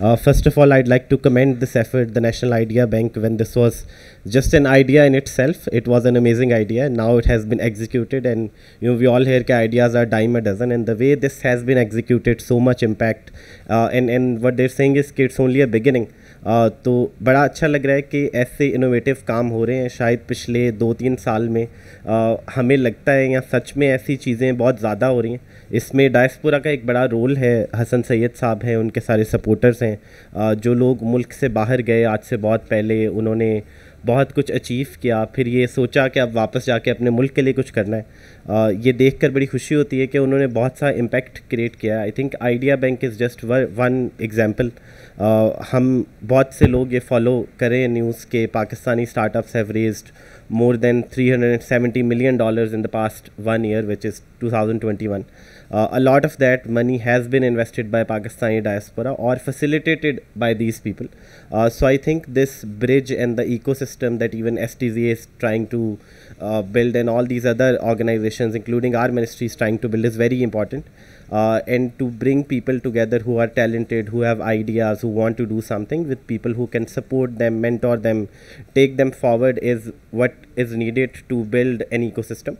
Uh, first of all, I'd like to commend this effort, the National Idea Bank, when this was just an idea in itself. It was an amazing idea. Now it has been executed, and you know we all hear that ideas are dime a dozen, and the way this has been executed, so much impact. Uh, and and what they're saying is, it's only a beginning. तो बड़ा अच्छा लग रहा है कि ऐसे innovative काम हो रहे हैं शायद पिछले दो तीन साल में हमें लगता है या सच में ऐसी चीज़ें बहुत ज़्यादा हो रही हैं इसमें डायस्पोरा का एक बड़ा रोल है हसन सैयद साहब हैं उनके सारे सपोर्टर्स हैं जो लोग मुल्क से बाहर गए आज से बहुत पहले उन्होंने बहुत कुछ अचीव किया फिर ये सोचा कि अब वापस जाके अपने मुल्क के लिए कुछ करना है Uh, ये देख बड़ी खुशी होती है कि उन्होंने बहुत सा इम्पैक्ट क्रिएट किया I think idea bank is just one example हम बहुत से लोग ये फॉलो करें न्यूज़ के Pakistani startups have raised more than 370 million dollars in the past one year which is 2021 thousand a lot of that money has been invested by Pakistani diaspora और facilitated by these people so I think this bridge and the echo that even S T G is trying to build and all these other organization organizations, including our ministries, trying to build is very important. Uh, and to bring people together who are talented, who have ideas, who want to do something with people who can support them, mentor them, take them forward is what is needed to build an ecosystem.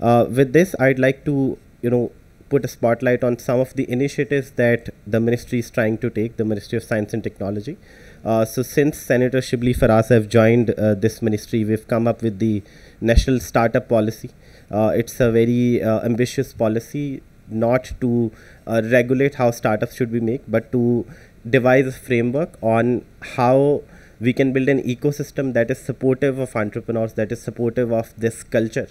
Uh, with this, I'd like to, you know, put a spotlight on some of the initiatives that the ministry is trying to take, the Ministry of Science and Technology. Uh, so since Senator Shibli Faraz have joined uh, this ministry, we've come up with the National Startup Policy, uh, it's a very uh, ambitious policy not to uh, regulate how startups should be made, but to devise a framework on how we can build an ecosystem that is supportive of entrepreneurs, that is supportive of this culture.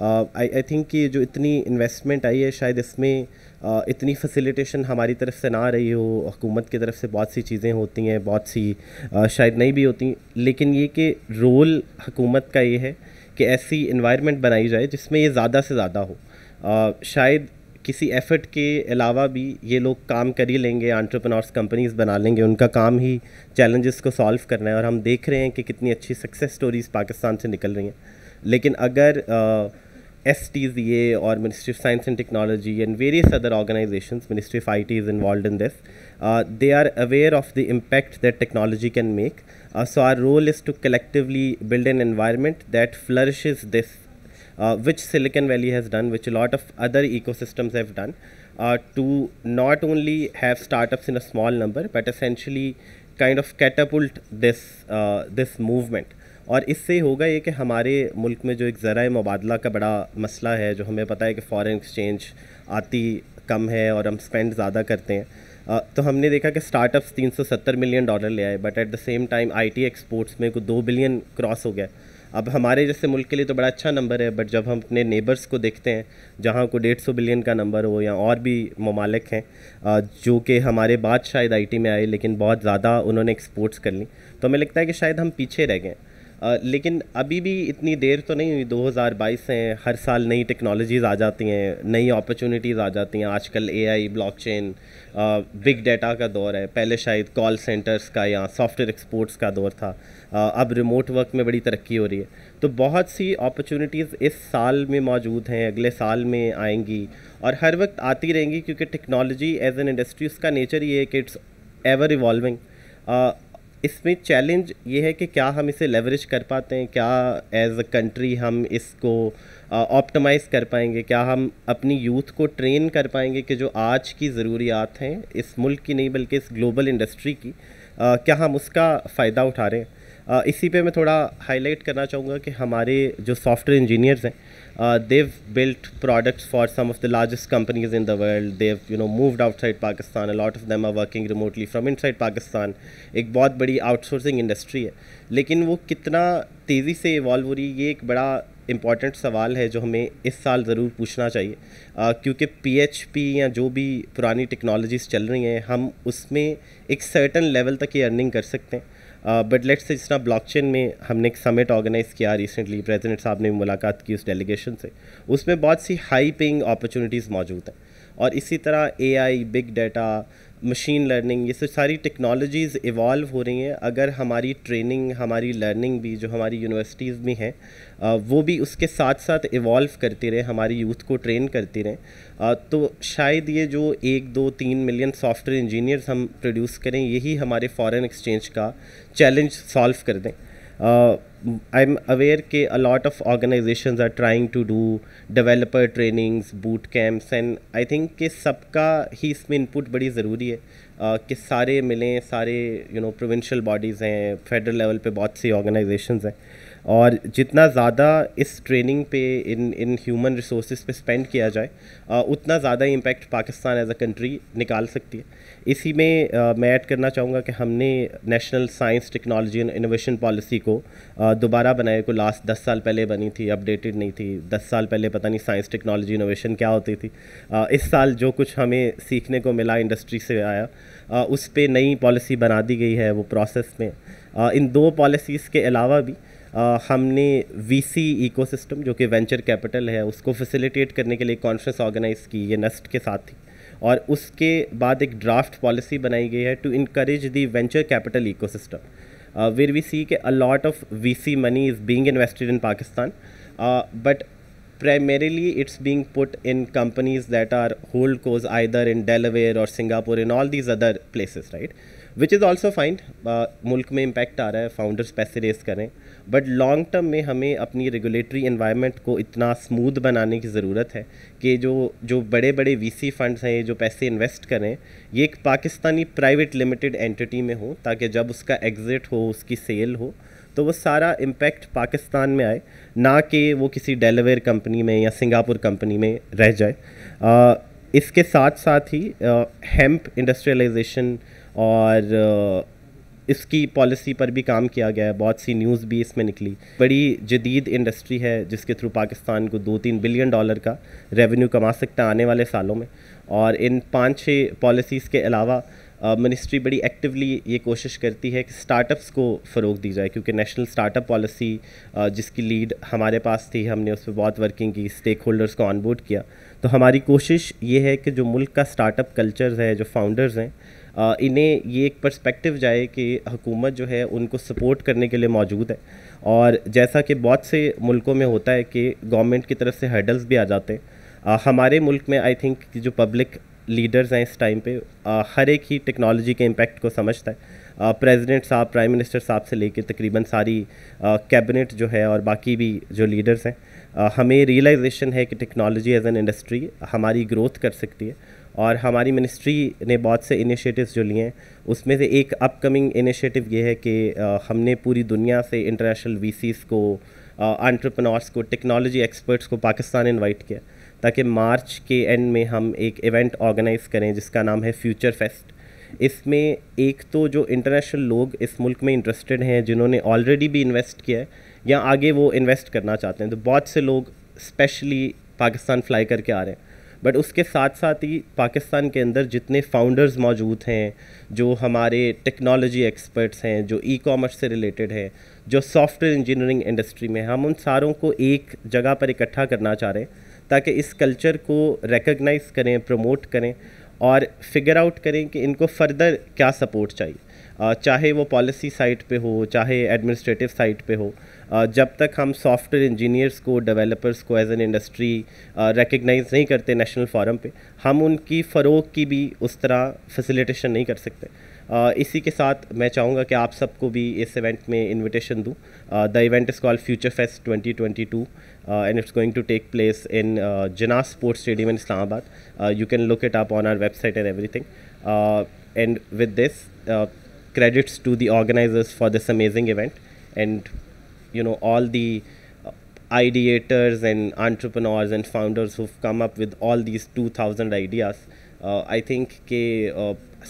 I I think कि जो इतनी investment आई है शायद इसमें uh, इतनी facilitation हमारी तरफ से ना रही हो हुकूमत की तरफ से बहुत सी चीज़ें होती हैं बहुत सी uh, शायद नहीं भी होती लेकिन ये कि रोल हुकूमत का ये है कि ऐसी इन्वायरमेंट बनाई जाए जिसमें ये ज़्यादा से ज़्यादा हो आ, शायद किसी एफ़र्ट के अलावा भी ये लोग काम कर ही लेंगे आंट्रप्रनोर्स कंपनीज बना लेंगे उनका काम ही चैलेंजेस को सॉल्व करना है और हम देख रहे हैं कि कितनी अच्छी सक्सेस स्टोरीज़ पाकिस्तान से निकल रही हैं लेकिन अगर आ, STZA or Ministry of Science and Technology and various other organizations, Ministry of IT is involved in this. Uh, they are aware of the impact that technology can make. Uh, so our role is to collectively build an environment that flourishes this, uh, which Silicon Valley has done, which a lot of other ecosystems have done, uh, to not only have startups in a small number, but essentially kind of catapult this uh, this movement. और इससे होगा ये कि हमारे मुल्क में जो एक ज़रा मुबादला का बड़ा मसला है जो हमें पता है कि फ़ॉरन एक्सचेंज आती कम है और हम स्पेंड ज़्यादा करते हैं तो हमने देखा कि स्टार्टअप्स 370 मिलियन डॉलर ले आए but at the same time IT exports में को दो बिलियन क्रॉस हो गया अब हमारे जैसे मुल्क के लिए तो बड़ा अच्छा नंबर है बट जब हम अपने नेबर्स को देखते हैं जहाँ को डेढ़ सौ बिलियन का नंबर हो या और भी ममालिक हैं जो कि हमारे बाद शायद आईटी में आए लेकिन बहुत ज़्यादा उन्होंने एक्सपोर्ट्स कर ली तो हमें लगता है कि शायद हम पीछे रह गए लेकिन अभी भी इतनी देर तो नहीं हुई 2022 से हर साल नई टेक्नोलॉजीज़ आ जाती हैं नई अपॉर्चुनिटीज़ आ जाती हैं आजकल एआई ब्लॉकचेन बिग डेटा का दौर है पहले शायद कॉल सेंटर्स का या सॉफ्टवेयर एक्सपोर्ट्स का दौर था अब रिमोट वर्क में बड़ी तरक्की हो रही है तो बहुत सी अपॉर्चुनिटीज़ इस साल में मौजूद हैं अगले साल में आएंगी और हर वक्त आती रहेंगी क्योंकि टेक्नोलॉजी एज एन इंडस्ट्री उसका नेचर ये है कि इट्स एवर इवॉल्विंग इसमें चैलेंज ये है कि क्या हम इसे लेवरेज कर पाते हैं क्या एज अ कंट्री हम इसको ऑप्टमाइज़ कर पाएंगे क्या हम अपनी यूथ को ट्रेन कर पाएंगे कि जो आज की ज़रूरियात हैं इस मुल्क की नहीं बल्कि इस ग्लोबल इंडस्ट्री की आ, क्या हम उसका फ़ायदा उठा रहे हैं आ, इसी पे मैं थोड़ा हाईलाइट करना चाहूँगा कि हमारे जो सॉफ्टवेयर इंजीनियर्स हैं Uh, they've built products for some of the largest companies in the world. They've you know moved outside Pakistan. A lot of them are working remotely from inside Pakistan. एक बहुत बड़ी outsourcing industry है लेकिन वो कितना तेज़ी से evolve हो रही है ये एक बड़ा इम्पॉर्टेंट सवाल है जो हमें इस साल ज़रूर पूछना चाहिए आ, क्योंकि पी या जो भी पुरानी टेक्नोलॉजीज़ चल रही हैं हम उसमें एक सर्टन लेवल तक ही अर्निंग कर सकते हैं बट uh, लेट्स जिस तरह चेन में हमने एक समिट ऑर्गेनाइज़ किया रिसेंटली प्रेजिडेंट साहब ने मुलाकात की उस डेलीगेशन से उसमें बहुत सी हाई पेइंग अपॉर्चुनिटीज़ मौजूद हैं और इसी तरह a big data machine learning ये सब सारी टेक्नोलॉजीज़ इवॉल्व हो रही हैं अगर हमारी ट्रेनिंग हमारी लर्निंग भी जो हमारी यूनिवर्सिटीज़ में है वो भी उसके साथ साथ इवॉल्व करती रहे हमारी यूथ को ट्रेन करती रहे तो शायद ये जो एक दो तीन मिलियन सॉफ्टवेयर इंजीनियर्स हम प्रोड्यूस करें यही हमारे फॉरेन एक्सचेंज का चैलेंज सॉल्व कर दें आई एम अवेयर के a lot of organization are trying to do developer trainings boot camps and I think कि सबका ही इसमें इनपुट बड़ी ज़रूरी है कि सारे मिलें सारे यू नो प्रोविंशियल बॉडीज़ हैं फेडरल लेवल पर बहुत सी ऑर्गेनाइजेशन हैं और जितना ज़्यादा इस ट्रेनिंग पे इन इन ह्यूमन रिसोर्स पे स्पेंड किया जाए आ, उतना ज़्यादा impact Pakistan as a country निकाल सकती है इसी में आ, मैं ऐड करना चाहूँगा कि हमने national science technology and innovation policy को दोबारा बनाए को लास्ट दस साल पहले बनी थी अपडेटेड नहीं थी दस साल पहले पता नहीं साइंस टेक्नोलॉजी इनोवेशन क्या होती थी आ, इस साल जो कुछ हमें सीखने को मिला इंडस्ट्री से आया उस पर नई पॉलिसी बना दी गई है वो प्रोसेस में इन दो पॉलिसीज़ के अलावा भी आ, हमने वीसी इकोसिस्टम जो कि वेंचर कैपिटल है उसको फैसिलिटेट करने के लिए कॉन्फ्रेंस ऑर्गेनाइज़ की ये नस्ट के साथ ही और उसके बाद एक ड्राफ्ट पॉलिसी बनाई गई है to increase the venture capital ecosystem where we see के a lot of VC money is being invested in Pakistan but primarily it's being put in companies that are cause either in Delaware or Singapore in all these other places right which is also fine मुल्क में impact आ रहा है founders पैसे race करें but long term में हमें अपनी regulatory environment को इतना स्मूथ बनाने की ज़रूरत है कि जो जो बड़े बड़े वी सी फंड्स हैं जो पैसे इन्वेस्ट करें ये एक पाकिस्तानी प्राइवेट लिमिटेड एंटिटी में हो ताकि जब उसका एग्ज़िट हो उसकी सेल हो तो वो सारा इम्पैक्ट पाकिस्तान में आए ना कि वो किसी डेलवेयर कंपनी में या सिंगापुर कंपनी में रह जाए आ, uh, इसके साथ साथ ही हेम्प uh, इंडस्ट्रियलाइजेशन और इसकी पॉलिसी पर भी काम किया गया है बहुत सी न्यूज़ भी इसमें निकली बड़ी जदीद इंडस्ट्री है जिसके थ्रू पाकिस्तान को दो तीन बिलियन डॉलर का रेवेन्यू कमा सकता है आने वाले सालों में और इन पाँच छः पॉलिसीज़ के अलावा मिनिस्ट्री बड़ी एक्टिवली ये कोशिश करती है कि स्टार्टअप्स को फ़रोग दी जाए क्योंकि नेशनल स्टार्टअप पॉलिसी जिसकी लीड हमारे पास थी हमने उस पर बहुत वर्किंग की स्टेक होल्डर्स को ऑनबोर्ड किया तो हमारी कोशिश ये है कि जो मुल्क का स्टार्टअप कल्चर है जो फाउंडर्स हैं इन्हें ये एक पर्सपेक्टिव जाए कि हुकूमत जो है उनको सपोर्ट करने के लिए मौजूद है और जैसा कि बहुत से मुल्कों में होता है कि गवर्नमेंट की तरफ से हर्डल्स भी आ जाते हैं हमारे मुल्क में आई थिंक जो पब्लिक लीडर्स हैं इस टाइम पे आ, हर एक ही टेक्नोलॉजी के इम्पैक्ट को समझता है प्रेसिडेंट साहब प्राइम मिनिस्टर साहब से लेकर तकरीबन सारी कैबिनेट जो है और बाकी भी जो लीडर्स हैं हमें रियलाइजेशन है कि टेक्नोलॉजी एज एन इंडस्ट्री हमारी ग्रोथ कर सकती है और हमारी मिनिस्ट्री ने बहुत से इनिशिएटिव्स जो लिए हैं उसमें से एक अपकमिंग इनिशिएटिव ये है कि हमने पूरी दुनिया से इंटरनेशनल वी को आंट्रप्रनोर्स को टेक्नोलॉजी एक्सपर्ट्स को पाकिस्तान इनवाइट किया ताकि मार्च के एंड में हम एक इवेंट ऑर्गेनाइज़ करें जिसका नाम है फ्यूचर फेस्ट इसमें एक तो जो इंटरनेशनल लोग इस मुल्क में इंटरेस्टेड हैं जिन्होंने ऑलरेडी भी इन्वेस्ट किया है या आगे वो इन्वेस्ट करना चाहते हैं तो बहुत से लोग स्पेशली पाकिस्तान फ्लाई करके आ रहे हैं बट उसके साथ साथ ही पाकिस्तान के अंदर जितने फाउंडर्स मौजूद हैं जो हमारे टेक्नोलॉजी एक्सपर्ट्स हैं जो ई कॉमर्स से रिलेटेड है जो सॉफ्टवेयर इंजीनियरिंग इंडस्ट्री में हम उन सारों को एक जगह पर इकट्ठा करना चाह रहे हैं ताकि इस कल्चर को रिकगनाइज़ करें प्रमोट करें और फिगर आउट करें कि इनको फर्दर क्या सपोर्ट चाहिए चाहे वो पॉलिसी साइट पे हो चाहे एडमिनिस्ट्रेटिव साइट पे हो जब तक हम सॉफ्टवेयर इंजीनियर्स को डेवलपर्स को एज एन इंडस्ट्री रिकगनाइज नहीं करते नेशनल फोरम पे हम उनकी फ़रोग की भी उस तरह फैसिलिटेशन नहीं कर सकते इसी के साथ मैं चाहूँगा कि आप सबको भी इस इवेंट में इनविटेशन दूँ the event is called future fest 2022 and it's going to take place in Jinnah sports stadium in Islamabad you can look it up on our website and everything and with this credits to the organizers for this amazing event and you know all the uh, ideators and entrepreneurs and founders who've come up with all these 2000 ideas I think के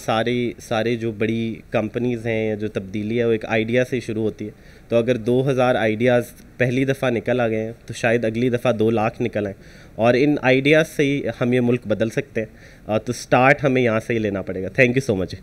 सारे सारे जो बड़ी companies हैं या जो तब्दीली है वो एक आइडिया से शुरू होती है तो अगर 2000 आइडियाज़ पहली दफ़ा निकल आ गए हैं तो शायद अगली दफ़ा दो लाख निकल आएँ और इन आइडियाज़ से ही हम ये मुल्क बदल सकते हैं तो स्टार्ट हमें यहाँ से ही लेना पड़ेगा थैंक यू सो मच